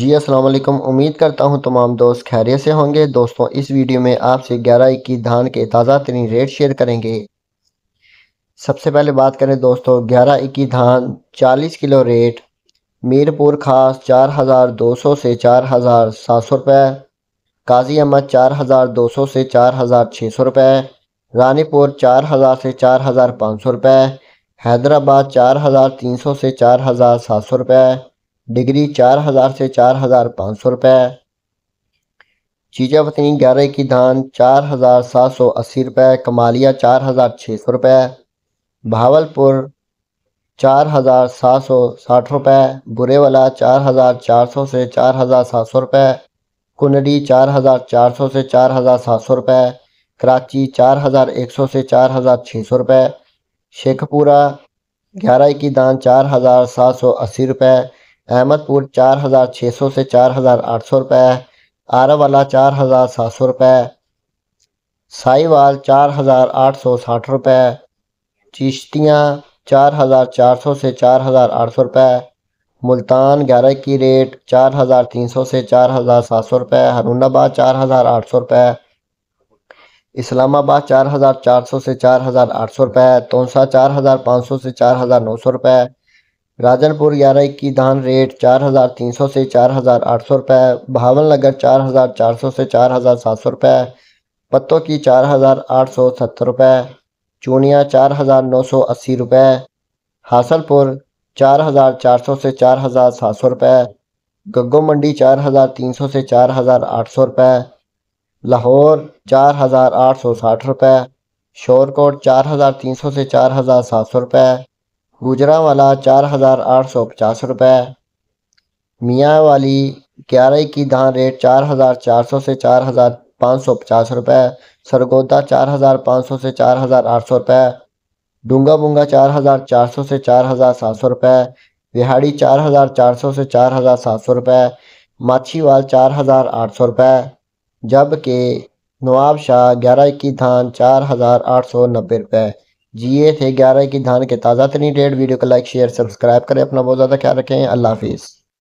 जी अस्सलाम वालेकुम उम्मीद करता हूँ तमाम दोस्त खैरियत से होंगे दोस्तों इस वीडियो में आपसे ग्यारह इक्कीस धान के ताज़ा तरीन रेट शेयर करेंगे सबसे पहले बात करें दोस्तों ग्यारह इक्कीस धान चालीस किलो रेट मीरपुर खास चार हज़ार दो सौ से चार हज़ार सात सौ रुपये काजी अहमद चार हज़ार दो सौ से चार हज़ार छः सौ रुपये रानीपुर चार हज़ार से चार हज़ार पाँच सौ रुपये हैदराबाद चार हज़ार तीन सौ से चार हज़ार सात सौ रुपये डिग्री चार हज़ार से चार हज़ार पाँच सौ रुपये चीजा वतनी ग्यारह की धान चार हज़ार सात सौ अस्सी रुपये कमालिया चार हज़ार छः सौ रुपये भावलपुर चार हज़ार सात सौ साठ रुपये बुरेवाला चार हज़ार चार सौ से चार हज़ार सात सौ रुपये कुंडी चार हज़ार चार सौ से चार हज़ार सात सौ रुपये कराची चार हज़ार एक सौ से चार हज़ार छः सौ रुपये शेखपुरा ग्यारह की दान चार हज़ार सात सौ अस्सी रुपये अहमदपुर चार हज़ार छः सौ से चार हज़ार आठ सौ रुपये आरावाला चार हज़ार सात सौ रुपये साईवाल चार हज़ार आठ सौ साठ रुपये चिश्तियाँ चार हज़ार चार सौ से चार हज़ार आठ सौ रुपये मुल्तान ग्यारह की रेट चार हज़ार तीन सौ से चार हज़ार सात सौ रुपये हरूनाबाद चार हज़ार आठ सौ रुपये इस्लामाबाद चार हज़ार चार सौ से चार हज़ार आठ सौ रुपये तोसा चार हज़ार पाँच सौ से चार हज़ार नौ सौ रुपये राजनपुर ग्यारह की धान रेट चार हज़ार तीन सौ से चार हज़ार आठ सौ भावन लगर चार हज़ार चार सौ से चार हज़ार सात सौ रुपये पत्तों की चार हज़ार आठ सौ सत्तर रुपये चूनिया चार हज़ार नौ सौ अस्सी रुपये हासलपुर चार हज़ार चार सौ से चार हज़ार सात सौ रुपये गग्गो मंडी चार हज़ार तीन सौ से चार हज़ार आठ सौ रुपये लाहौर चार हज़ार आठ सौ साठ शोरकोट चार हज़ार तीन सौ से चार हज़ार सात सौ रुपये गुजरा वाला चार हज़ार आठ सौ पचास रुपये मियाँ वाली ग्यारह की धान रेट चार हज़ार चार सौ से चार हज़ार पाँच सौ पचास रुपये सरगोदा चार हज़ार पाँच सौ से चार हज़ार आठ सौ रुपये डूंगा बूंगा चार हज़ार चार सौ से चार हज़ार सात सौ रुपये विहाड़ी चार हज़ार चार सौ से चार हज़ार सात सौ रुपये माछीवाल चार हज़ार आठ सौ रुपये जबकि नवाब शाह ग्यारह की धान चार हज़ार आठ सौ नब्बे रुपये जिए थे ग्यारह की धान के ताज़ा तरीन रेट वीडियो को लाइक शेयर सब्सक्राइब करें अपना बहुत ज़्यादा ख्याल रखें अल्लाह हाफिज़